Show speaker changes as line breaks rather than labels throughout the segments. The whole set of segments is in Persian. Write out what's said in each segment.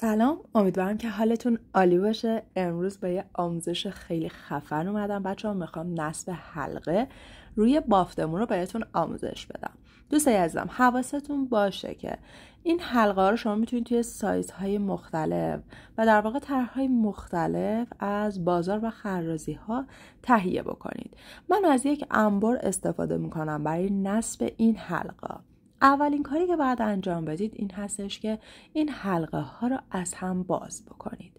سلام امیدوارم که حالتون عالی باشه امروز با یه آموزش خیلی خفن اومدم بچه ها میخوام نصب حلقه روی بافتمون رو بهتون آموزش بدم دوستای عزیزم حواستون باشه که این حلقه ها رو شما میتونید توی سایزهای مختلف و در واقع طرحهای مختلف از بازار و خرازی ها تهیه بکنید من از یک انبار استفاده میکنم برای نصب این حلقه اولین کاری که باید انجام بدید این هستش که این حلقه ها رو از هم باز بکنید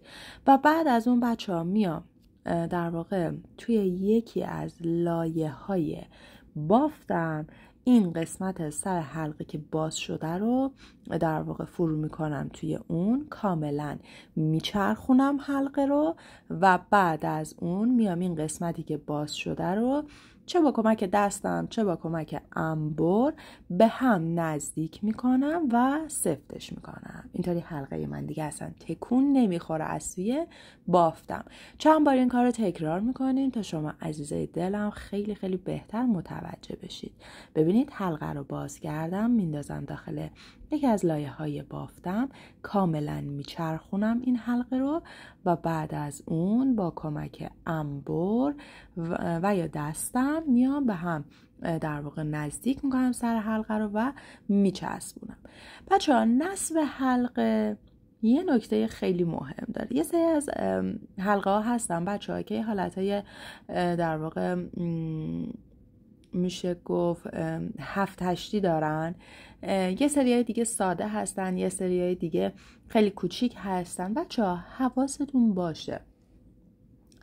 و بعد از اون بچه ها میام در واقع توی یکی از لایه های بافتم این قسمت سر حلقه که باز شده رو در واقع فرو میکنم توی اون کاملا میچرخونم حلقه رو و بعد از اون میام این قسمتی که باز شده رو چه با کمک دستم چه با کمک انبر به هم نزدیک میکنم و سفتش میکنم اینطوری حلقه من دیگه اصلا تکون نمیخوره از سوی بافتم چند بار این کار رو تکرار میکنیم تا شما عزیزه دلم خیلی خیلی بهتر متوجه بشید ببینید حلقه رو باز کردم میندازم داخل یکی از لایه های بافتم کاملا میچرخونم این حلقه رو و بعد از اون با کمک انبر و, یا دستم میام به هم در واقع نزدیک میکنم سر حلقه رو و میچسبونم بچه ها نصب حلقه یه نکته خیلی مهم داره یه سری از حلقه ها هستن بچه ها که حالت های در واقع میشه گفت هفت هشتی دارن یه های دیگه ساده هستن یه های دیگه خیلی کوچیک هستن بچه ها حواستون باشه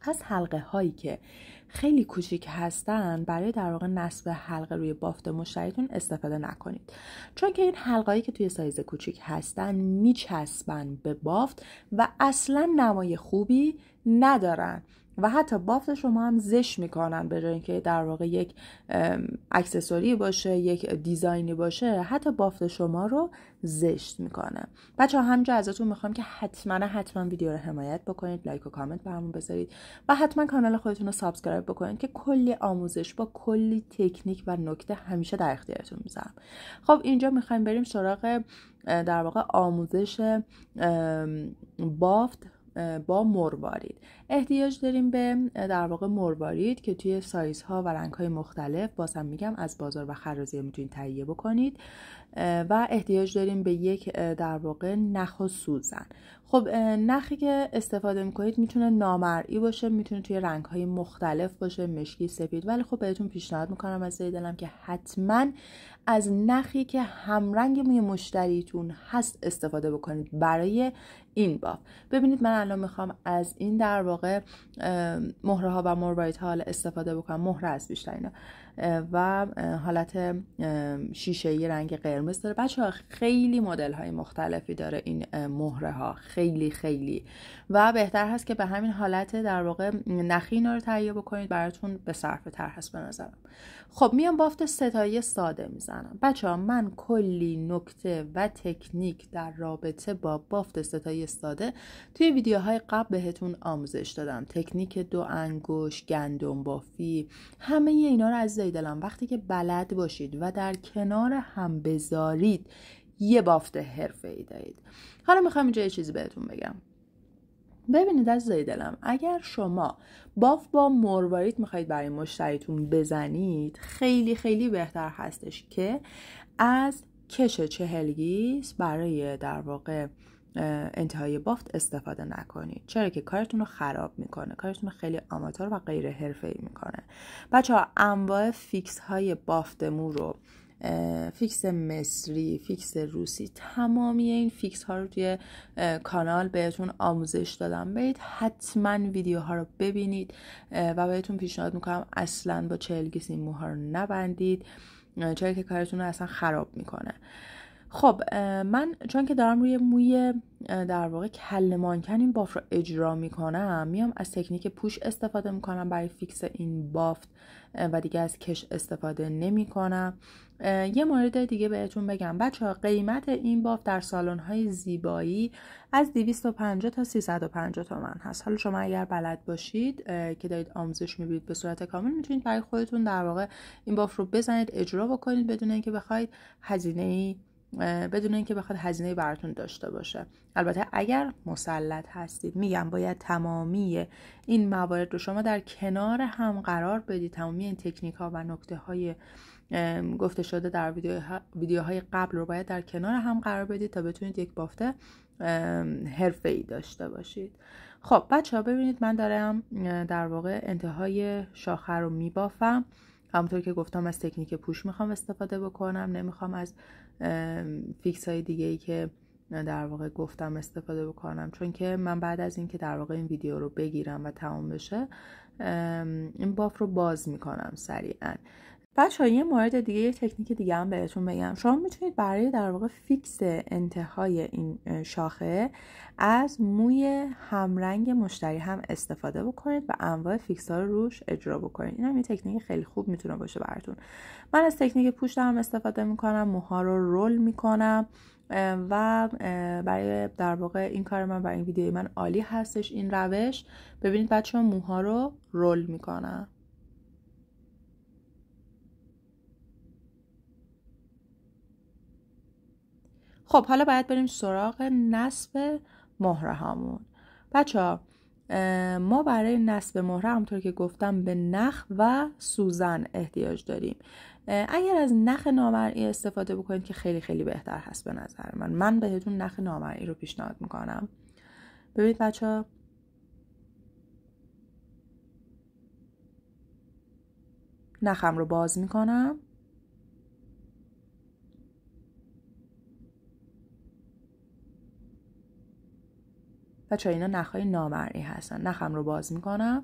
از حلقه هایی که خیلی کوچیک هستن برای در واقع نصب حلقه روی بافت مشتریتون استفاده نکنید چون که این هایی که توی سایز کوچیک هستن میچسبن به بافت و اصلا نمای خوبی ندارن و حتی بافت شما هم زش میکنن به جای اینکه در واقع یک اکسسوری باشه یک دیزاینی باشه حتی بافت شما رو زشت میکنه بچه همینجا ازتون میخوام که حتما حتما ویدیو رو حمایت بکنید لایک و کامنت برامون بذارید و حتما کانال خودتون رو سابسکرایب بکنید که کلی آموزش با کلی تکنیک و نکته همیشه در اختیارتون میذارم خب اینجا میخوایم بریم سراغ در واقع آموزش بافت با مروارید احتیاج داریم به در واقع مروارید که توی سایزها و های مختلف بازم میگم از بازار و خرازیه میتونید تهیه بکنید و احتیاج داریم به یک در واقع نخ سوزن خب نخی که استفاده میکنید میتونه نامرئی باشه میتونه توی رنگ های مختلف باشه مشکی سفید ولی خب بهتون پیشنهاد میکنم از دلم که حتما از نخی که همرنگ موی مشتریتون هست استفاده بکنید برای این باف ببینید من الان میخوام از این در واقع مهره ها و مروایت ها استفاده بکنم مهره از بیشتر اینا و حالت شیشه ای رنگ قرمز داره بچه ها خیلی مدل های مختلفی داره این مهره ها خیلی خیلی و بهتر هست که به همین حالت در واقع نخین رو تهیه بکنید براتون به صرف تر هست به نظرم خب میام بافت ستایی ساده میزنم بچه ها من کلی نکته و تکنیک در رابطه با بافت ستایی ساده توی ویدیوهای قبل بهتون آموزش دادم تکنیک دو انگوش گندم بافی همه اینا رو از عزیزای دلم وقتی که بلد باشید و در کنار هم بذارید یه بافت حرفه ای دارید حالا میخوام اینجا یه چیزی بهتون بگم ببینید از دلم اگر شما باف با مرواریت میخواید برای مشتریتون بزنید خیلی خیلی بهتر هستش که از کش چهلگیس برای در واقع انتهای بافت استفاده نکنید چرا که کارتون رو خراب میکنه کارتون خیلی آماتور و غیر ای میکنه بچه ها انواع فیکس های بافت مو رو فیکس مصری، فیکس روسی تمامی این فیکس ها رو توی کانال بهتون آموزش دادم برید حتما ها رو ببینید و بهتون پیشنهاد میکنم اصلا با چلگیس این موها رو نبندید چرا که کارتون رو اصلا خراب میکنه خب من چون که دارم روی موی در واقع کل مانکن این باف رو اجرا میکنم میام از تکنیک پوش استفاده میکنم برای فیکس این بافت و دیگه از کش استفاده نمیکنم یه مورد دیگه بهتون بگم بچه ها قیمت این باف در سالن های زیبایی از 250 تا 350 تومن هست حالا شما اگر بلد باشید که دارید آموزش میبینید به صورت کامل میتونید برای خودتون در واقع این باف رو بزنید اجرا بکنید بدون اینکه بخواید هزینه ای بدون اینکه بخواد هزینه براتون داشته باشه البته اگر مسلط هستید میگم باید تمامی این موارد رو شما در کنار هم قرار بدید تمامی این تکنیک ها و نکته های گفته شده در ویدیوهای قبل رو باید در کنار هم قرار بدید تا بتونید یک بافته حرفه ای داشته باشید خب بچه ها ببینید من دارم در واقع انتهای شاخه رو میبافم همونطور که گفتم از تکنیک پوش میخوام استفاده بکنم نمیخوام از فیکس های دیگه ای که در واقع گفتم استفاده بکنم چون که من بعد از اینکه در واقع این ویدیو رو بگیرم و تمام بشه این باف رو باز میکنم سریعا بچه یه مورد دیگه یه تکنیک دیگه هم بهتون بگم شما میتونید برای در واقع فیکس انتهای این شاخه از موی همرنگ مشتری هم استفاده بکنید و انواع فیکس ها روش اجرا بکنید این هم یه تکنیک خیلی خوب میتونه باشه براتون من از تکنیک پوشت هم استفاده میکنم موها رو رول میکنم و برای در واقع این کار من برای این ویدیوی من عالی هستش این روش ببینید بچه موها رو رول میکنم خب حالا باید بریم سراغ نصب مهره هامون بچه ها ما برای نصب مهره همطور که گفتم به نخ و سوزن احتیاج داریم اگر از نخ نامرئی استفاده بکنید که خیلی خیلی بهتر هست به نظر من من بهتون نخ نامرئی رو پیشنهاد میکنم ببینید بچه ها نخم رو باز میکنم بچه اینا نخهای نامرئی هستن نخم رو باز میکنم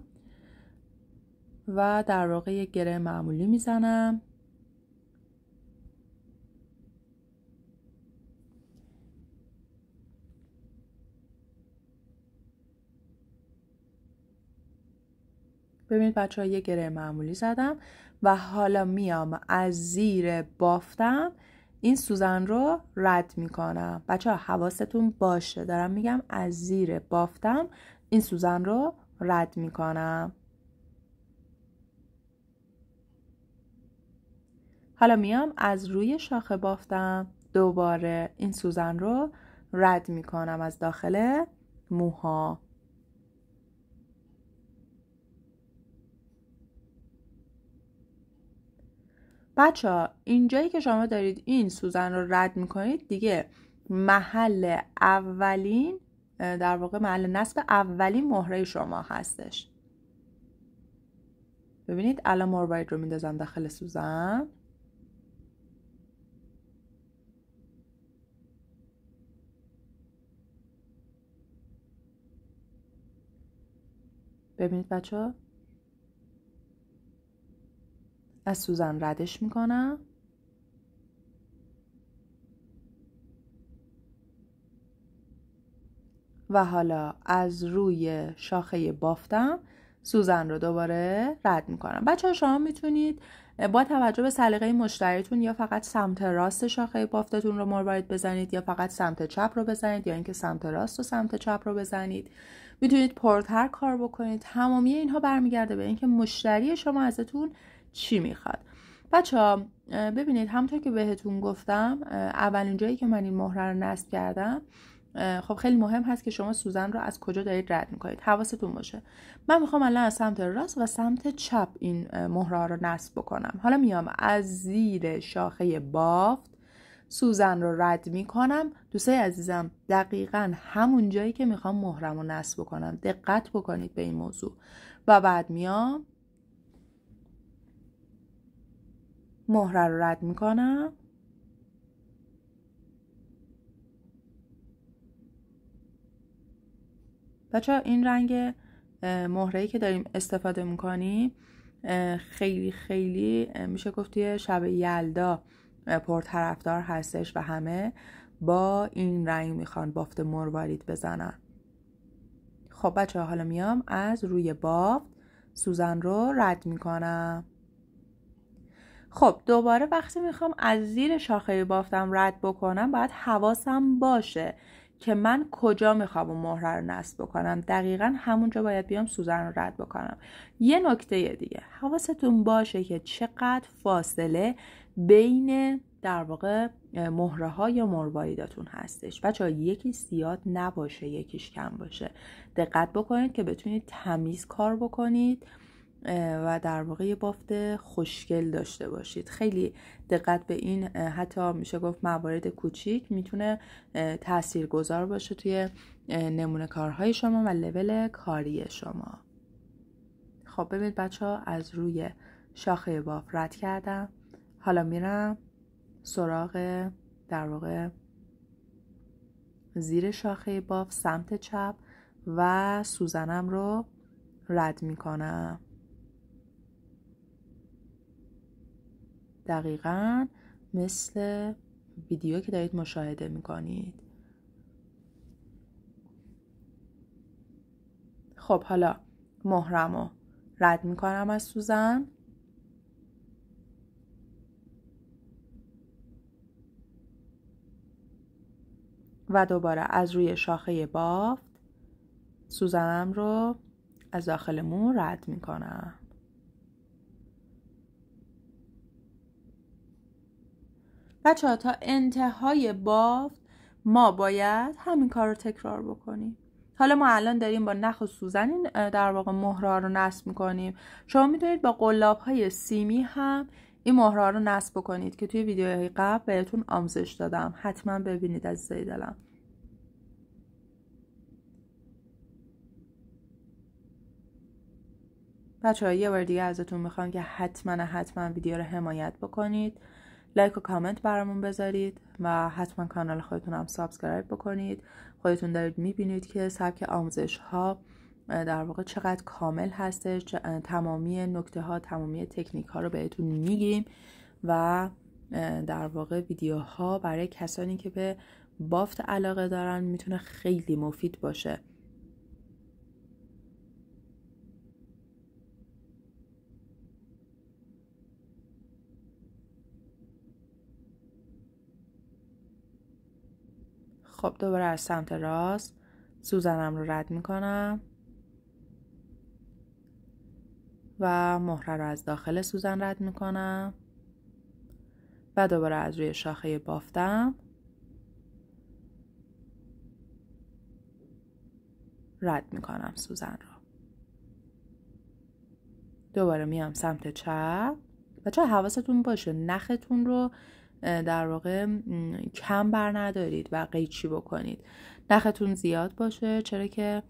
و در واقع یک گره معمولی میزنم ببینید بچه ها یه گره معمولی زدم و حالا میام از زیر بافتم این سوزن رو رد میکنم بچه ها حواستون باشه دارم میگم از زیر بافتم این سوزن رو رد میکنم حالا میام از روی شاخه بافتم دوباره این سوزن رو رد میکنم از داخل موها بچه ها اینجایی که شما دارید این سوزن رو رد میکنید دیگه محل اولین در واقع محل نصب اولین مهره شما هستش ببینید الان مورباید رو میندازم داخل سوزن ببینید بچه ها از سوزن ردش میکنم و حالا از روی شاخه بافتم سوزن رو دوباره رد میکنم بچه ها شما میتونید با توجه به سلیقه مشتریتون یا فقط سمت راست شاخه بافتتون رو مروارید بزنید یا فقط سمت چپ رو بزنید یا اینکه سمت راست و سمت چپ رو بزنید میتونید پرتر کار بکنید تمامی اینها برمیگرده به اینکه مشتری شما ازتون چی میخواد بچه ها ببینید همونطور که بهتون گفتم اولین جایی که من این مهره رو نصب کردم خب خیلی مهم هست که شما سوزن رو از کجا دارید رد میکنید حواستون باشه من میخوام الان از سمت راست و سمت چپ این مهره رو نصب بکنم حالا میام از زیر شاخه بافت سوزن رو رد میکنم دوستای عزیزم دقیقا همون جایی که میخوام مهرم رو نصب بکنم دقت بکنید به این موضوع و بعد میام مهره رو رد میکنم بچه این رنگ مهره که داریم استفاده میکنیم خیلی خیلی میشه گفت توی شب یلدا پرطرفدار هستش و همه با این رنگ میخوان بافت مروارید بزنن خب بچه حالا میام از روی بافت سوزن رو رد میکنم خب دوباره وقتی میخوام از زیر شاخه بافتم رد بکنم باید حواسم باشه که من کجا میخوام اون مهره رو نصب بکنم دقیقا همونجا باید بیام سوزن رو رد بکنم یه نکته دیگه حواستون باشه که چقدر فاصله بین در واقع مهره های یا مرواریداتون هستش بچه یکی سیاد نباشه یکیش کم باشه دقت بکنید که بتونید تمیز کار بکنید و در واقع یه بافت خوشگل داشته باشید خیلی دقت به این حتی میشه گفت موارد کوچیک میتونه گذار باشه توی نمونه کارهای شما و لول کاری شما خب ببینید بچه ها از روی شاخه باف رد کردم حالا میرم سراغ در واقع زیر شاخه باف سمت چپ و سوزنم رو رد میکنم دقیقا مثل ویدیو که دارید مشاهده میکنید خب حالا مهرم رو رد میکنم از سوزن و دوباره از روی شاخه بافت سوزنم رو از داخل مو رد میکنم بچه ها تا انتهای بافت ما باید همین کار رو تکرار بکنیم حالا ما الان داریم با نخ و سوزن این در واقع مهرها رو نصب میکنیم شما میتونید با قلاب های سیمی هم این مهرها رو نصب بکنید که توی ویدیوهای قبل بهتون آموزش دادم حتما ببینید از دلم بچه یه بار دیگه ازتون میخوام که حتما حتما ویدیو رو حمایت بکنید لایک و کامنت برامون بذارید و حتما کانال خودتون هم سابسکرایب بکنید خودتون دارید میبینید که سبک آموزش ها در واقع چقدر کامل هستش تمامی نکته ها تمامی تکنیک ها رو بهتون میگیم و در واقع ویدیوها برای کسانی که به بافت علاقه دارن میتونه خیلی مفید باشه خب دوباره از سمت راست سوزنم رو رد میکنم و مهره رو از داخل سوزن رد میکنم و دوباره از روی شاخه بافتم رد میکنم سوزن رو دوباره میام سمت چپ بچه حواستون باشه نختون رو در واقع کم بر ندارید و قیچی بکنید نختون زیاد باشه چرا که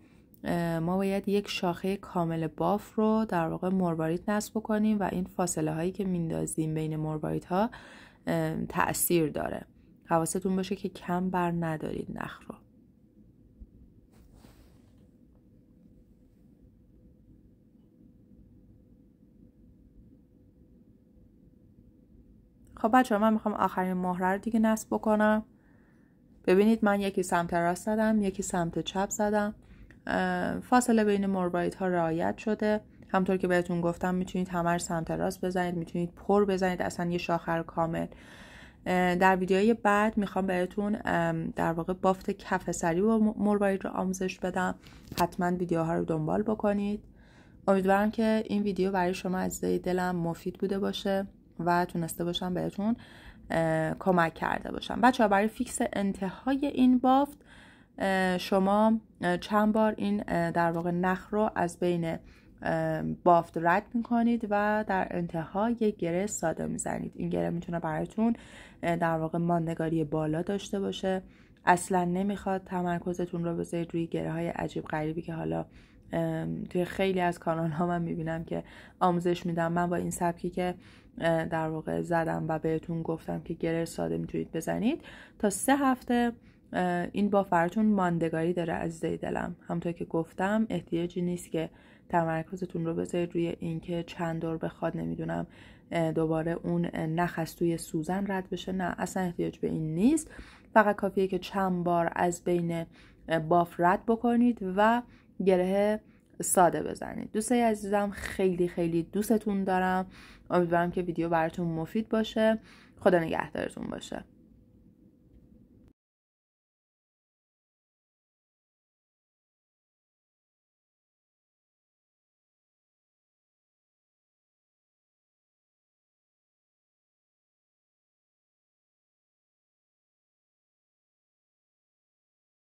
ما باید یک شاخه کامل باف رو در واقع مرواریت نصب کنیم و این فاصله هایی که میندازیم بین مرواریت ها تاثیر داره حواستون باشه که کم بر ندارید نخ رو خب بچه من میخوام آخرین مهره رو دیگه نصب بکنم ببینید من یکی سمت راست زدم یکی سمت چپ زدم فاصله بین مربایت ها رعایت شده همطور که بهتون گفتم میتونید همه سمت راست بزنید میتونید پر بزنید اصلا یه شاخه کامل در ویدیوهای بعد میخوام بهتون در واقع بافت کف سری و مربایت رو آموزش بدم حتما ویدیوها رو دنبال بکنید امیدوارم که این ویدیو برای شما از دلم مفید بوده باشه و تونسته باشم بهتون کمک کرده باشم بچه ها برای فیکس انتهای این بافت شما چند بار این در واقع نخ رو از بین بافت رد میکنید و در انتها یک گره ساده میزنید این گره میتونه براتون در واقع ماندگاری بالا داشته باشه اصلا نمیخواد تمرکزتون رو بذارید روی گره های عجیب غریبی که حالا توی خیلی از کانال ها من میبینم که آموزش میدم من با این سبکی که در واقع زدم و بهتون گفتم که گره ساده میتونید بزنید تا سه هفته این با فرتون ماندگاری داره از دلم همونطور که گفتم احتیاجی نیست که تمرکزتون رو بذارید روی اینکه چند دور بخواد نمیدونم دوباره اون نخ از توی سوزن رد بشه نه اصلا احتیاج به این نیست فقط کافیه که چند بار از بین باف رد بکنید و گره ساده بزنید دوستای عزیزم خیلی خیلی دوستتون دارم امیدوارم که ویدیو براتون مفید باشه خدا نگهدارتون باشه